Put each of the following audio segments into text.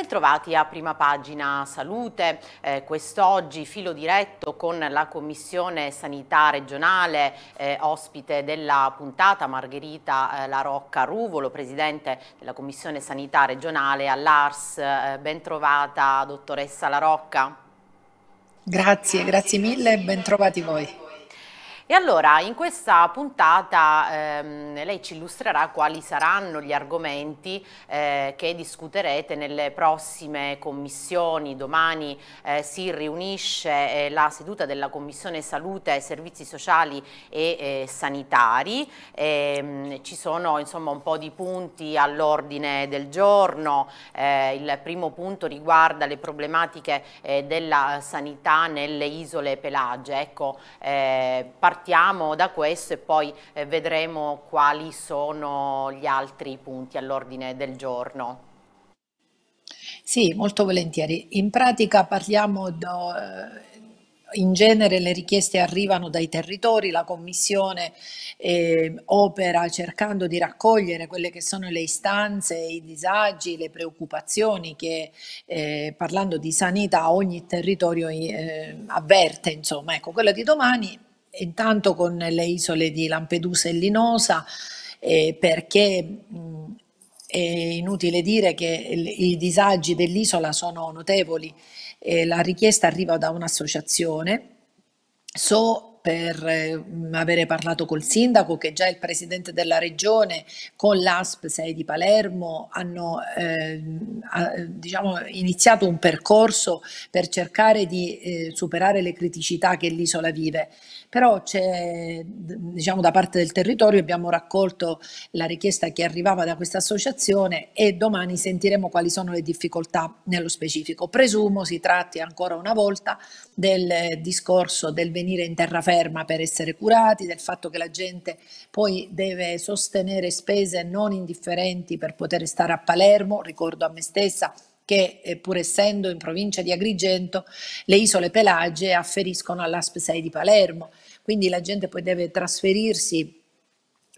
Bentrovati a prima pagina salute, eh, quest'oggi filo diretto con la Commissione Sanità Regionale, eh, ospite della puntata Margherita eh, Larocca Ruvolo, Presidente della Commissione Sanità Regionale all'ARS. Eh, bentrovata dottoressa Larocca. Grazie, grazie mille e bentrovati voi. E allora in questa puntata ehm, lei ci illustrerà quali saranno gli argomenti eh, che discuterete nelle prossime commissioni. Domani eh, si riunisce eh, la seduta della Commissione Salute, Servizi Sociali e eh, Sanitari. E, ehm, ci sono insomma un po' di punti all'ordine del giorno. Eh, il primo punto riguarda le problematiche eh, della sanità nelle isole Pelagie. Ecco, eh, partiamo da questo e poi eh, vedremo quali sono gli altri punti all'ordine del giorno. Sì, molto volentieri. In pratica parliamo do, eh, in genere le richieste arrivano dai territori, la Commissione eh, opera cercando di raccogliere quelle che sono le istanze, i disagi, le preoccupazioni che eh, parlando di sanità ogni territorio eh, avverte. Insomma, ecco, quella di domani intanto con le isole di Lampedusa e Linosa, eh, perché mh, è inutile dire che i disagi dell'isola sono notevoli. Eh, la richiesta arriva da un'associazione. So per avere parlato col sindaco, che già il presidente della regione con l'ASP 6 di Palermo hanno eh, diciamo, iniziato un percorso per cercare di eh, superare le criticità che l'isola vive. Però c'è, diciamo, da parte del territorio abbiamo raccolto la richiesta che arrivava da questa associazione e domani sentiremo quali sono le difficoltà nello specifico. Presumo si tratti ancora una volta del discorso del venire in terraferma ferma per essere curati, del fatto che la gente poi deve sostenere spese non indifferenti per poter stare a Palermo, ricordo a me stessa che eh, pur essendo in provincia di Agrigento le isole pelagie afferiscono all'ASP 6 di Palermo, quindi la gente poi deve trasferirsi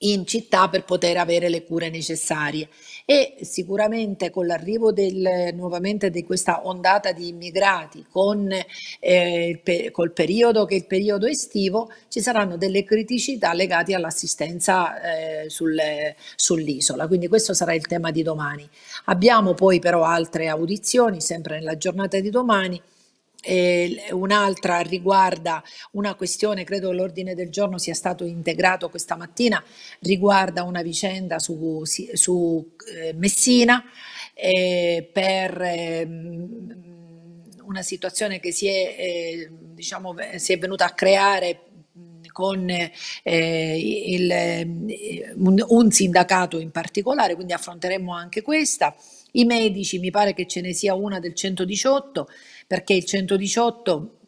in città per poter avere le cure necessarie e sicuramente con l'arrivo del, nuovamente di questa ondata di immigrati con, eh, per, col periodo che è il periodo estivo ci saranno delle criticità legate all'assistenza eh, sul, sull'isola quindi questo sarà il tema di domani abbiamo poi però altre audizioni sempre nella giornata di domani e un'altra riguarda una questione, credo l'ordine del giorno sia stato integrato questa mattina, riguarda una vicenda su, su eh, Messina eh, per eh, una situazione che si è, eh, diciamo, si è venuta a creare con eh, il, ehm, un, un sindacato in particolare, quindi affronteremo anche questa. I medici, mi pare che ce ne sia una del 118, perché il 118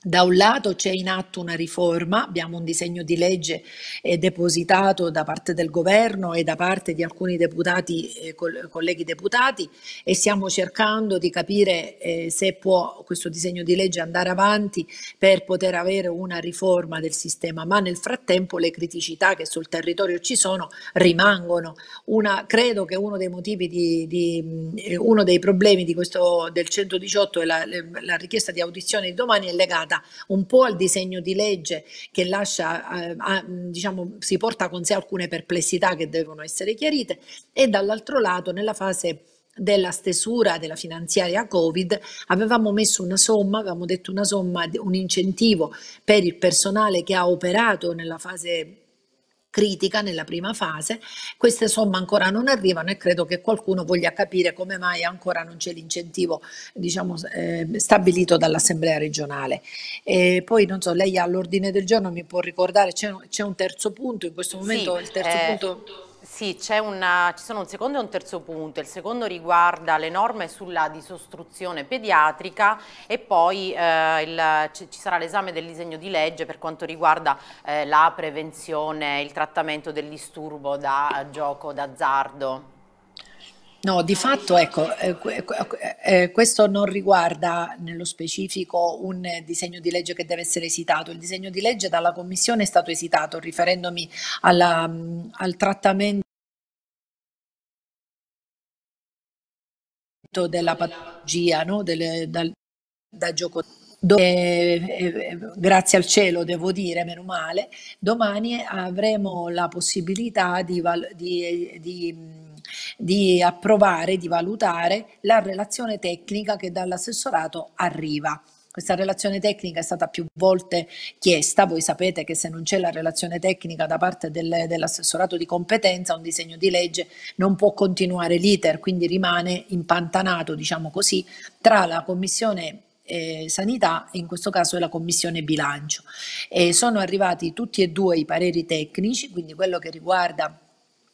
da un lato c'è in atto una riforma, abbiamo un disegno di legge eh, depositato da parte del governo e da parte di alcuni deputati, eh, colleghi deputati e stiamo cercando di capire eh, se può questo disegno di legge andare avanti per poter avere una riforma del sistema, ma nel frattempo le criticità che sul territorio ci sono rimangono. Una, credo che uno dei, di, di, eh, uno dei problemi questo, del 118 e la, la richiesta di audizione di domani è legato legata un po' al disegno di legge che lascia, eh, a, diciamo, si porta con sé alcune perplessità che devono essere chiarite e dall'altro lato nella fase della stesura della finanziaria Covid avevamo messo una somma, avevamo detto una somma, un incentivo per il personale che ha operato nella fase critica nella prima fase, queste somme ancora non arrivano e credo che qualcuno voglia capire come mai ancora non c'è l'incentivo diciamo, eh, stabilito dall'Assemblea regionale. E poi non so, lei all'ordine del giorno mi può ricordare, c'è, un terzo punto, in questo momento sì, il terzo eh, punto... Sì, una, ci sono un secondo e un terzo punto. Il secondo riguarda le norme sulla disostruzione pediatrica e poi eh, il, ci sarà l'esame del disegno di legge per quanto riguarda eh, la prevenzione, il trattamento del disturbo da gioco d'azzardo. No, di fatto ecco, eh, eh, eh, questo non riguarda nello specifico un disegno di legge che deve essere esitato. Il disegno di legge dalla Commissione è stato esitato riferendomi alla, mm, al trattamento detto della patologia, no? Dele, dal, da gioco. Dove, eh, eh, grazie al cielo, devo dire, meno male, domani avremo la possibilità di, val- di, di, di approvare, di valutare la relazione tecnica che dall'assessorato arriva. Questa relazione tecnica è stata più volte chiesta, voi sapete che se non c'è la relazione tecnica da parte del, dell'assessorato di competenza un disegno di legge non può continuare l'iter, quindi rimane impantanato, diciamo così, tra la Commissione eh, sanità e in questo caso è la commissione bilancio. Eh, sono arrivati tutti e due i pareri tecnici, quindi quello che riguarda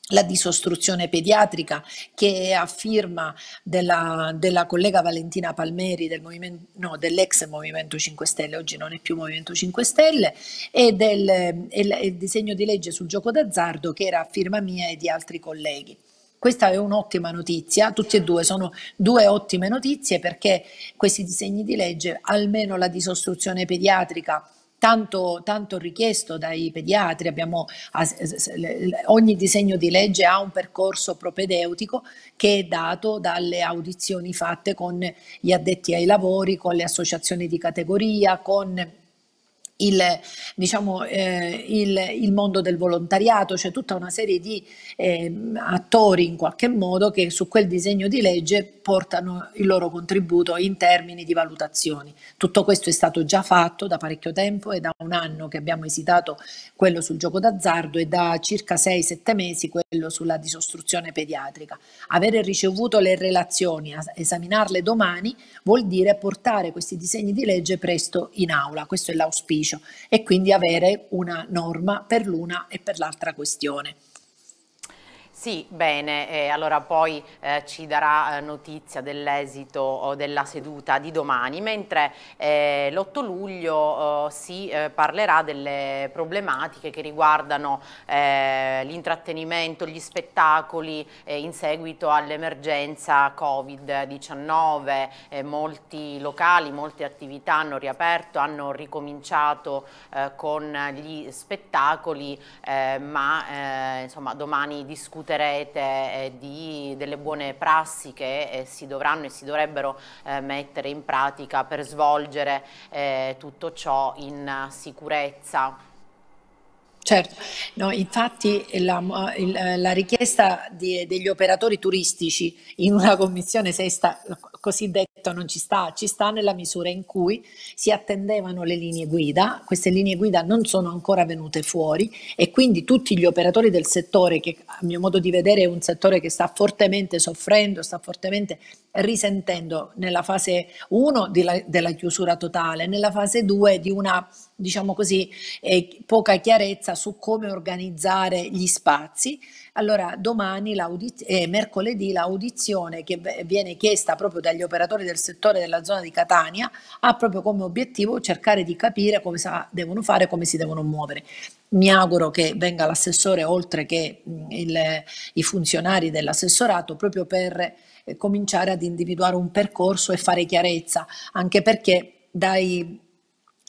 la disostruzione pediatrica che è a firma della, della collega Valentina Palmeri del movimento, no, dell'ex Movimento 5 Stelle, oggi non è più Movimento 5 Stelle, e del il, il disegno di legge sul gioco d'azzardo che era a firma mia e di altri colleghi. Questa è un'ottima notizia, tutti e due sono due ottime notizie perché questi disegni di legge, almeno la disostruzione pediatrica tanto, tanto richiesto dai pediatri, abbiamo, ah, ogni disegno di legge ha un percorso propedeutico che è dato dalle audizioni fatte con gli addetti ai lavori, con le associazioni di categoria, con il, diciamo, eh, il, il, mondo del volontariato, cioè tutta una serie di eh, attori in qualche modo che su quel disegno di legge portano il loro contributo in termini di valutazioni. Tutto questo è stato già fatto da parecchio tempo, è da un anno che abbiamo esitato quello sul gioco d'azzardo e da circa 6-7 mesi quello sulla disostruzione pediatrica. Avere ricevuto le relazioni, esaminarle domani, vuol dire portare questi disegni di legge presto in aula, questo è l'auspicio ufficio e quindi avere una norma per l'una e per l'altra questione. Sì, bene, eh, allora poi eh, ci darà eh, notizia dell'esito della seduta di domani, mentre eh, l'8 luglio oh, si eh, parlerà delle problematiche che riguardano eh, l'intrattenimento, gli spettacoli in seguito all'emergenza Covid-19, molti locali, molte attività hanno riaperto, hanno ricominciato con gli spettacoli, ma insomma domani discuteremo discuterete eh, di, delle buone prassi che eh, si dovranno e si dovrebbero eh, mettere in pratica per svolgere eh, tutto ciò in sicurezza. Certo, no, infatti la, eh, la richiesta di, degli operatori turistici in una commissione sesta cosiddetto non ci sta, ci sta nella misura in cui si attendevano le linee guida, queste linee guida non sono ancora venute fuori e quindi tutti gli operatori del settore, che a mio modo di vedere è un settore che sta fortemente soffrendo, sta fortemente risentendo nella fase 1 della, chiusura totale, nella fase 2 di una diciamo così, eh, poca chiarezza su come organizzare gli spazi allora domani, eh, mercoledì, l'audizione che viene chiesta proprio dagli operatori del settore della zona di Catania ha proprio come obiettivo cercare di capire come sa- devono fare, come si devono muovere. Mi auguro che venga l'assessore oltre che il, i funzionari dell'assessorato proprio per eh, cominciare ad individuare un percorso e fare chiarezza, anche perché dai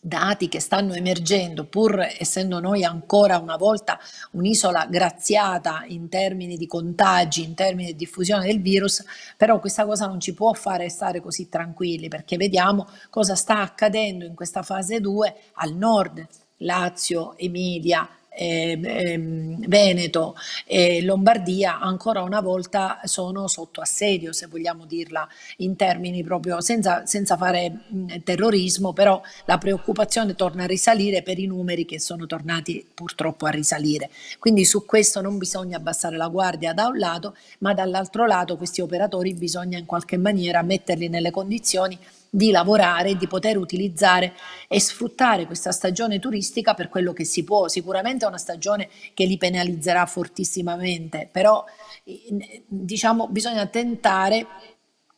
dati che stanno emergendo, pur essendo noi ancora una volta un'isola graziata in termini di contagi, in termini di diffusione del virus, però questa cosa non ci può fare stare così tranquilli perché vediamo cosa sta accadendo in questa fase 2 al nord, Lazio, Emilia, eh, eh, Veneto e Lombardia ancora una volta sono sotto assedio, se vogliamo dirla in termini proprio senza, senza fare mh, terrorismo, però la preoccupazione torna a risalire per i numeri che sono tornati purtroppo a risalire. Quindi su questo non bisogna abbassare la guardia da un lato, ma dall'altro lato questi operatori bisogna in qualche maniera metterli nelle condizioni di lavorare, di poter utilizzare e sfruttare questa stagione turistica per quello che si può. Sicuramente è una stagione che li penalizzerà fortissimamente, però diciamo bisogna tentare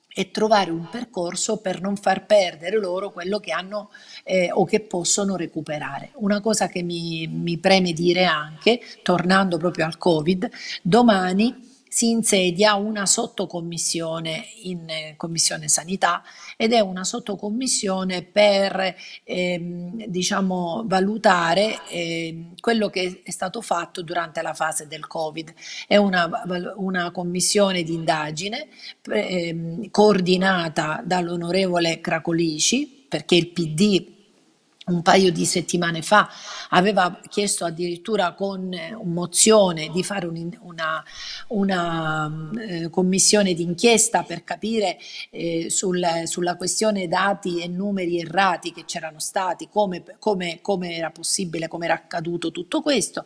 e trovare un percorso per non far perdere loro quello che hanno eh, o che possono recuperare. Una cosa che mi, mi preme dire anche, tornando proprio al Covid, domani si insedia una sottocommissione in eh, Commissione Sanità ed è una sottocommissione per ehm, diciamo, valutare eh, quello che è stato fatto durante la fase del Covid. È una, una commissione di indagine ehm, coordinata dall'onorevole Cracolici perché il PD un paio di settimane fa aveva chiesto addirittura con eh, mozione di fare un, una, una eh, commissione d'inchiesta per capire eh, sul, sulla questione dati e numeri errati che c'erano stati, come, come, come, era possibile, come era accaduto tutto questo.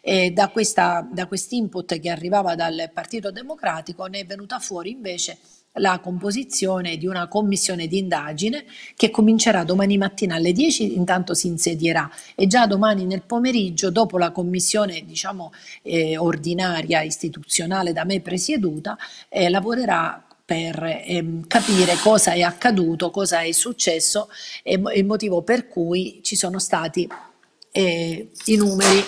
E da, questa, da quest'input che arrivava dal Partito Democratico ne è venuta fuori invece la composizione di una commissione di indagine che comincerà domani mattina alle 10, intanto si insedierà e già domani nel pomeriggio, dopo la commissione diciamo, eh, ordinaria istituzionale da me presieduta, eh, lavorerà per ehm, capire cosa è accaduto, cosa è successo e il motivo per cui ci sono stati eh, i numeri,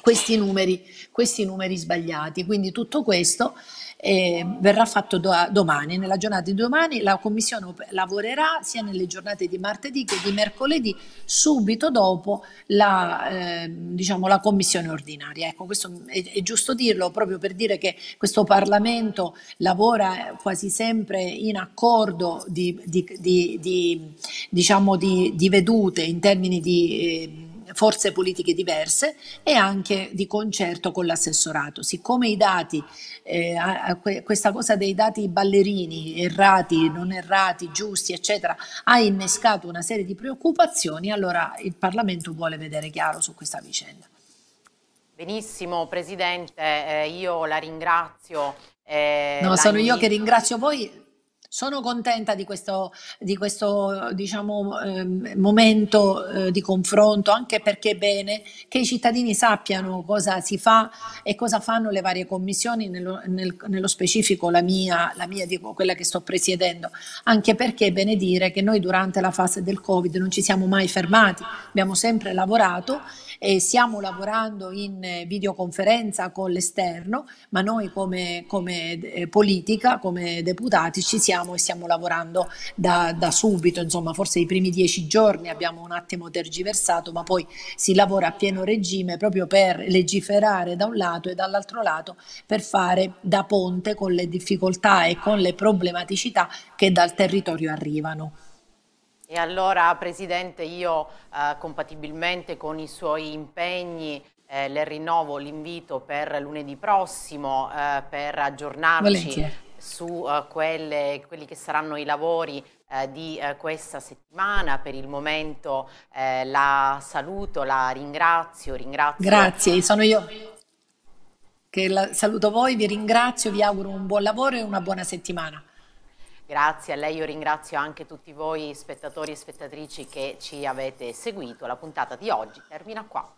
questi numeri, questi numeri sbagliati. Quindi tutto questo eh, verrà fatto do domani, nella giornata di domani la Commissione lavorerà sia nelle giornate di martedì che di mercoledì subito dopo la, eh, diciamo, la Commissione ordinaria. Ecco, questo è, è, giusto dirlo proprio per dire che questo Parlamento lavora quasi sempre in accordo di, di, di, di diciamo vedute in termini di... Eh, forze politiche diverse e anche di concerto con l'assessorato. Siccome i dati, eh, questa cosa dei dati ballerini, errati, non errati, giusti, eccetera, ha innescato una serie di preoccupazioni, allora il Parlamento vuole vedere chiaro su questa vicenda. Benissimo Presidente, eh, io la ringrazio. Eh, no, sono io che ringrazio voi sono contenta di questo, di questo diciamo, eh, momento eh, di confronto, anche perché è bene che i cittadini sappiano cosa si fa e cosa fanno le varie commissioni, nello, nel, nello specifico la mia, la mia dico, quella che sto presiedendo, anche perché è bene dire che noi durante la fase del Covid non ci siamo mai fermati, abbiamo sempre lavorato e stiamo lavorando in videoconferenza con l'esterno, ma noi come, come eh, politica, come deputati ci siamo e stiamo lavorando da, da, subito, insomma forse i primi dieci giorni abbiamo un attimo tergiversato, ma poi si lavora a pieno regime proprio per legiferare da un lato e dall'altro lato per fare da ponte con le difficoltà e con le problematicità che dal territorio arrivano. E allora Presidente io eh, compatibilmente con i suoi impegni eh, le rinnovo l'invito per lunedì prossimo eh, per aggiornarci Volentieri su uh, quelle, quelli che saranno i lavori eh, di eh, questa settimana. Per il momento eh, la saluto, la ringrazio, ringrazio. Grazie, sono io che la, saluto voi, vi ringrazio, vi auguro un buon lavoro e una buona settimana. Grazie a lei, io ringrazio anche tutti voi spettatori e spettatrici che ci avete seguito. La puntata di oggi termina qua.